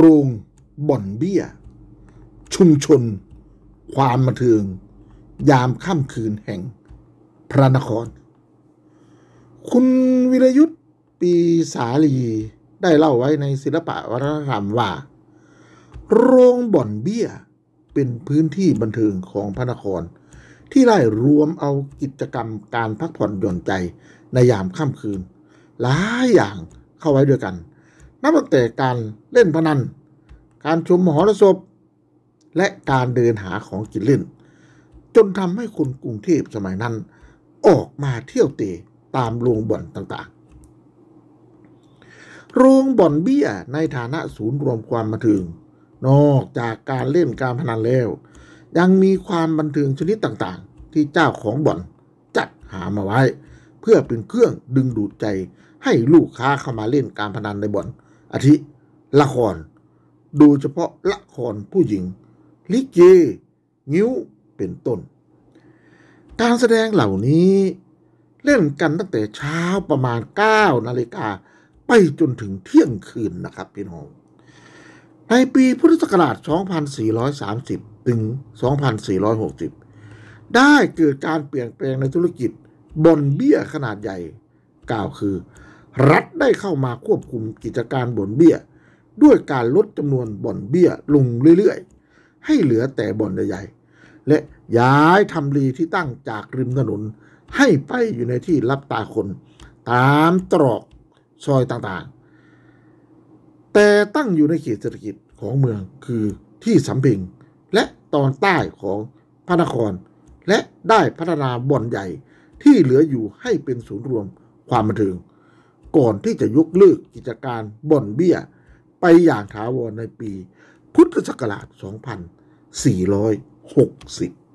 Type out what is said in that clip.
โรงบ่อนเบี้ย ชุมชนความบันเทิง ยามค่ำคืนแห่งพระนคร คุณวิรยุทธ์ปีสาลีได้เล่าไว้ในศิลปะวัฒนธรรมว่า โรงบ่อนเบี้ยเป็นพื้นที่บันเทิงของพระนคร ที่ได้รวมเอากิจกรรมการพักผ่อนหย่อนใจในยามค่ำคืนหลายอย่างเข้าไว้ด้วยกันนับตั้งแต่การเล่นพนันการชมมหรสพและการเดินหาของกินเล่น จนทำให้คนกรุงเทพสมัยนั้น ออกมาเที่ยวเตะตามโรงบ่อนต่างๆ โรงบ่อนเบี้ยในฐานะศูนย์รวมความบันเทิงนอกจากการเล่นการพนันแล้ว ยังมีความบันเทิงชนิดต่างๆ ที่เจ้าของบ่อนจัดหามาไว้ เพื่อเป็นเครื่องดึงดูดใจให้ลูกค้าเข้ามาเล่นการพนันในบ่อนอาทิ ละครโดยเฉพาะละครผู้หญิงลิเกงิ้ว เป็นต้น การแสดงเหล่านี้ เล่นกันตั้งแต่เช้าประมาณ 9 นาฬิกา ไปจนถึงเที่ยงคืนนะครับพี่น้อง ในปีพุทธศักราช 2430 ถึง 2460 ได้เกิดการเปลี่ยนแปลงในธุรกิจบนเบี้ยขนาดใหญ่ กล่าวคือ รัฐได้เข้ามาควบคุมกิจการบนเบี้ยด้วยการลดจำนวนบ่อนเบี้ยลงเรื่อย ๆ ให้เหลือแต่บ่อนใหญ่ ๆ และย้ายทำรีที่ตั้งจากริมถนนให้ไปอยู่ในที่รับตาคน ตามตรอกซอยต่างๆ แต่ตั้งอยู่ในเขตเศรษฐกิจของเมืองคือที่สำเพ็งและตอนใต้ของพระนคร และได้พัฒนาบ่อนใหญ่ ที่เหลืออยู่ให้เป็นศูนย์รวมความบันเทิงก่อนที่จะยกเลิกกิจการบ่อนเบี้ยไปอย่างถาวรในปี พุทธศักราช2460